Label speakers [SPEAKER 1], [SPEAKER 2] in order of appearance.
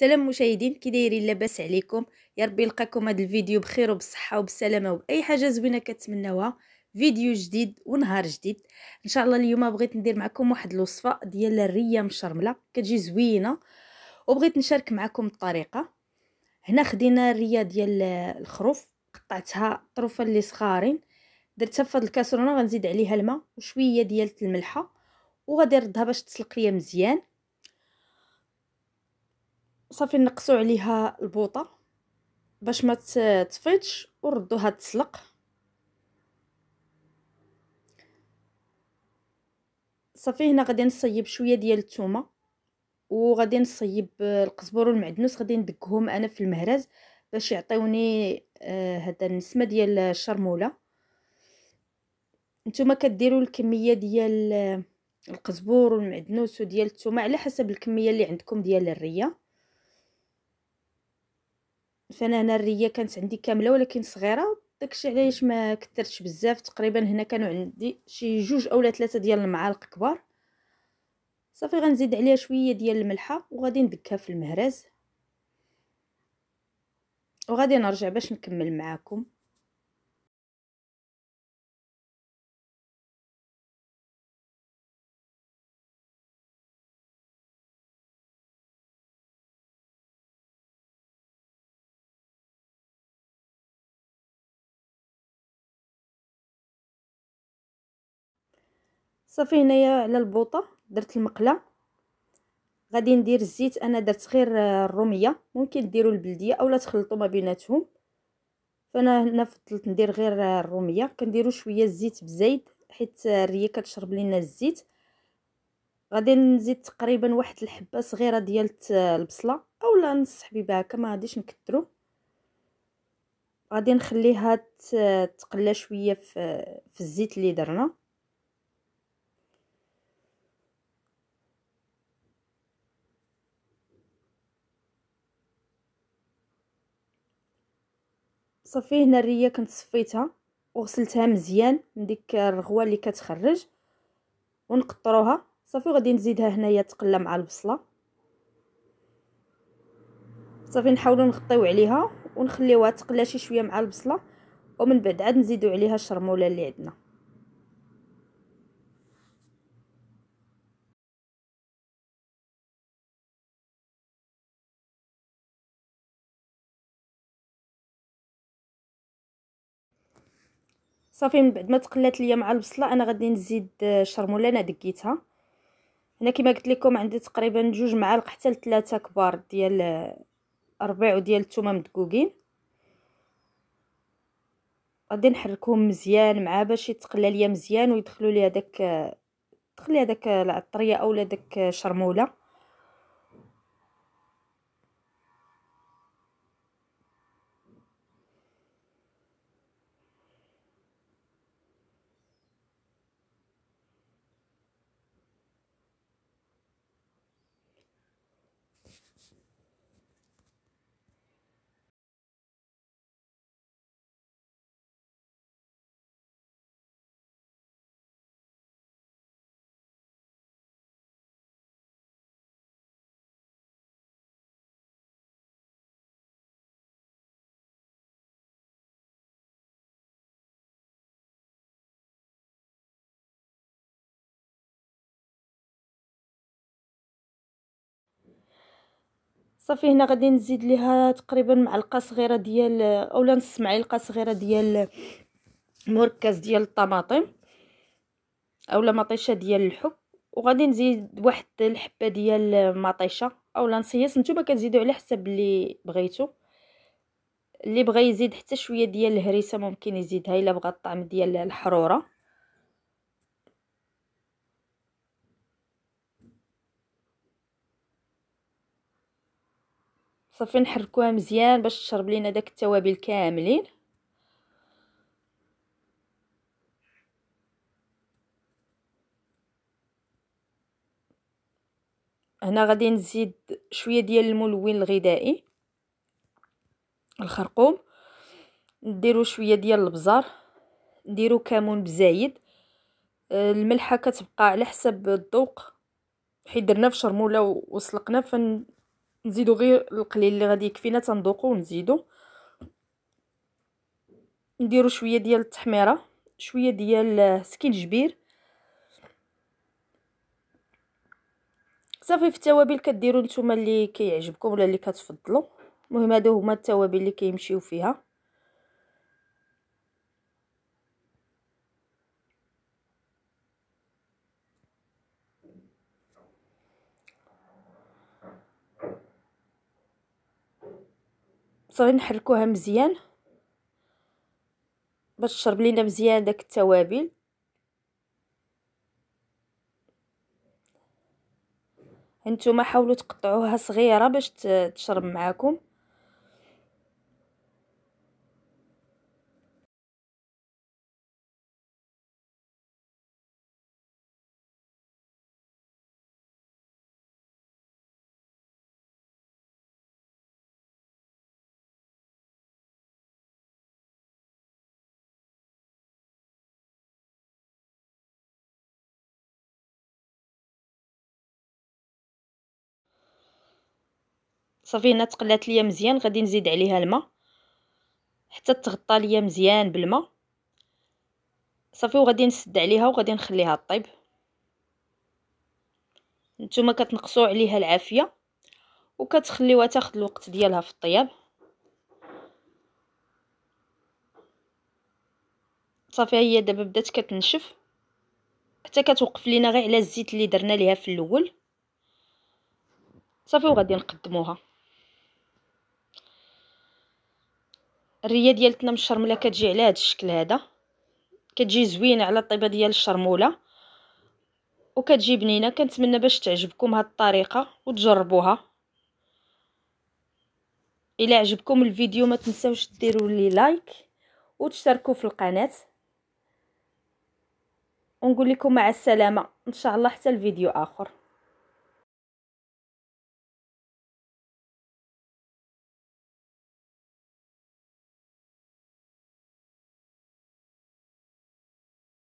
[SPEAKER 1] سلام مشاهدين كي دايرين لاباس عليكم يا ربي يلقاكم هذا الفيديو بخير وبالصحه وبالسلامه وباي حاجه زوينه كتمناوها فيديو جديد ونهار جديد ان شاء الله اليوم بغيت ندير معكم واحد الوصفه ديال الريه مشرمله كتجي زوينه وبغيت نشارك معكم الطريقه هنا خدينا الريه ديال الخروف قطعتها طروفه اللي صغارين درتها في الكاسرونه غنزيد عليها الماء وشويه ديال الملحه وغادي نردها باش تسلق ليا مزيان صافي نقصوا عليها البوطه باش ما تطفيتش وردوها تسلق صافي هنا غادي نصيب شويه ديال الثومه وغادي نصيب القزبر والمعدنوس غادي ندقهم انا في المهرز باش يعطيوني آه النسمه ديال الشرموله نتوما كديروا الكميه ديال آه، القزبور والمعدنوس وديال الثومه على حسب الكميه اللي عندكم ديال الريه فانا هنا الريه كانت عندي كامله ولكن صغيره داكشي علاش ما كثرتش بزاف تقريبا هنا كانوا عندي شي جوج اولا ثلاثه ديال المعالق كبار صافي غنزيد عليها شويه ديال الملحه وغادي ندكها في المهرز وغادي نرجع باش نكمل معاكم صافي هنايا على البوطه درت المقله غادي ندير الزيت انا درت غير الروميه ممكن ديروا البلديه اولا تخلطوا ما بيناتهم فانا هنا فضلت ندير غير الروميه كنديروا شويه الزيت بزايد حيت الريه كتشرب لينا الزيت غادي نزيد تقريبا واحد الحبه صغيره ديال البصله اولا نص حبيبه هكا ما غاديش نكثروا غادي نخليها تقلى شويه في الزيت اللي درنا صافي هنا الريه كنت صفيتها وغسلتها مزيان من ديك الرغوه اللي كتخرج ونقطروها صافي غادي نزيدها هنايا تقلى مع البصله صافي نحاولوا نغطيو عليها ونخليوها تقلى شي شويه مع البصله ومن بعد عاد نزيدو عليها الشرموله اللي عندنا صافي من بعد ما تقلات ليا مع البصله انا غادي نزيد الشرموله آه، انا دقيتها هنا كما قلت لكم عندي تقريبا جوج معالق حتى لثلاثه كبار ديال آه، ربيع وديال الثومه مدقوقين غادي نحركهم مزيان مع باش يتقلى ليا مزيان ويدخلوا لي هذاك تخلي آه، هذاك العطريه اولا داك الشرموله صافي هنا غادي نزيد ليها تقريبا معلقه صغيره ديال اولا نص معلقه صغيره ديال مركز ديال الطماطم اولا مطيشه ديال الحب وغادي نزيد واحد الحبه ديال المطيشه اولا نصيص نتوما كتزيدوا على حسب اللي بغيتو اللي بغى يزيد حتى شويه ديال الهريسه ممكن يزيدها الا بغى الطعم ديال الحروره صافي نحركوها مزيان باش تشرب لينا داك التوابل كاملين هنا غادي نزيد شويه ديال الملون الغذائي الخرقوم نديرو شويه ديال البزار نديرو كمون بزايد آه، الملحه كتبقى على حسب الذوق حيت درنا في شرموله وسلقنا فن نزيدو غير القليل اللي غادي يكفينا تندوقو ونزيدو نديرو شويه ديال التحميره شويه ديال سكينجبير صافي في التوابل كديروا نتوما اللي كيعجبكم ولا اللي كتفضلوا المهم هادو هما التوابل اللي كيمشيو فيها صافي نحركوها مزيان باش تشرب لينا مزيان داك التوابل انتما حاولوا تقطعوها صغيره باش تشرب معاكم صافي هنا تقلات ليا مزيان غادي نزيد عليها الماء حتى تغطى ليا مزيان بالماء صافي وغادي نسد عليها وغادي نخليها طيب نتوما كتنقصوا عليها العافيه وكتخليوها تاخذ الوقت ديالها في الطياب صافي هي دابا بدات كتنشف حتى كتوقف لينا غير على الزيت اللي درنا ليها في الاول صافي وغادي نقدموها الريه ديالتنا من الشرمله كتجي على هذا الشكل هذا كتجي زوينه على الطيبه ديال الشرموله وكتجي بنينه كنتمنى باش تعجبكم هذه الطريقه وتجربوها الى عجبكم الفيديو ما تنساوش ديروا لي لايك وتشتركوا في القناه ونقول لكم مع السلامه ان شاء الله حتى الفيديو اخر